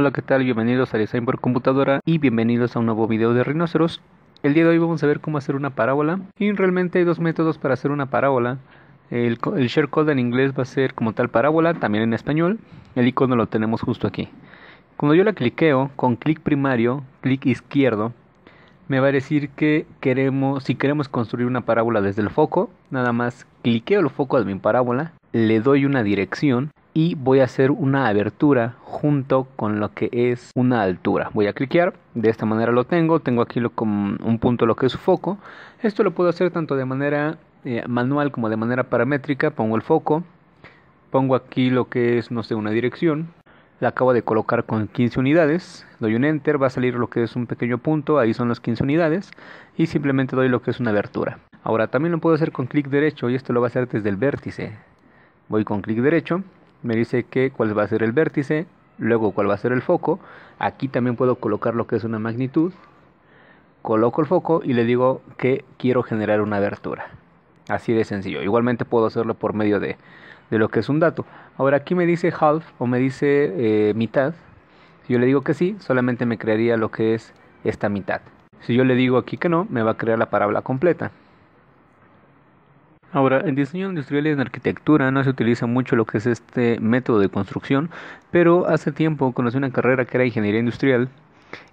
Hola, ¿qué tal? Bienvenidos a Design por Computadora y bienvenidos a un nuevo video de Rhinoceros. El día de hoy vamos a ver cómo hacer una parábola y realmente hay dos métodos para hacer una parábola. El, el share code en inglés va a ser como tal parábola, también en español. El icono lo tenemos justo aquí. Cuando yo la cliqueo con clic primario, clic izquierdo, me va a decir que queremos, si queremos construir una parábola desde el foco, nada más cliqueo el foco de mi parábola, le doy una dirección y voy a hacer una abertura junto con lo que es una altura. Voy a cliquear, de esta manera lo tengo, tengo aquí lo, con un punto lo que es su foco. Esto lo puedo hacer tanto de manera eh, manual como de manera paramétrica, pongo el foco, pongo aquí lo que es, no sé, una dirección. La acabo de colocar con 15 unidades, doy un enter, va a salir lo que es un pequeño punto, ahí son las 15 unidades, y simplemente doy lo que es una abertura. Ahora también lo puedo hacer con clic derecho y esto lo va a hacer desde el vértice. Voy con clic derecho, me dice que cuál va a ser el vértice, luego cuál va a ser el foco. Aquí también puedo colocar lo que es una magnitud. Coloco el foco y le digo que quiero generar una abertura. Así de sencillo. Igualmente puedo hacerlo por medio de, de lo que es un dato. Ahora aquí me dice half o me dice eh, mitad. Si yo le digo que sí, solamente me crearía lo que es esta mitad. Si yo le digo aquí que no, me va a crear la parábola completa. Ahora, en diseño industrial y en arquitectura no se utiliza mucho lo que es este método de construcción, pero hace tiempo conocí una carrera que era ingeniería industrial,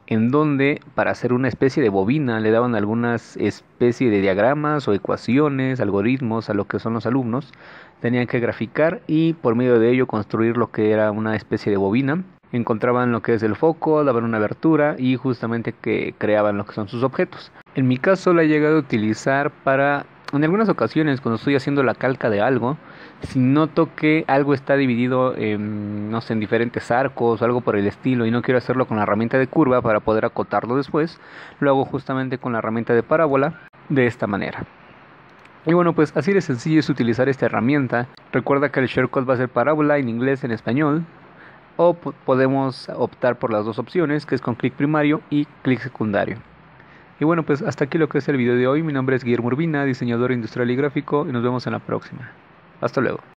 en donde para hacer una especie de bobina le daban algunas especies de diagramas o ecuaciones, algoritmos a lo que son los alumnos, tenían que graficar y por medio de ello construir lo que era una especie de bobina. Encontraban lo que es el foco, daban una abertura y justamente que creaban lo que son sus objetos. En mi caso la he llegado a utilizar para en algunas ocasiones, cuando estoy haciendo la calca de algo, si noto que algo está dividido, en diferentes arcos o algo por el estilo, y no quiero hacerlo con la herramienta de curva para poder acotarlo después, lo hago justamente con la herramienta de parábola de esta manera. Y bueno, pues así de sencillo es utilizar esta herramienta. Recuerda que el shortcut va a ser parábola en inglés, en español, o podemos optar por las dos opciones, que es con clic primario y clic secundario. Y bueno, pues hasta aquí lo que es el video de hoy. Mi nombre es Guillermo Urbina, diseñador industrial y gráfico, y nos vemos en la próxima. Hasta luego.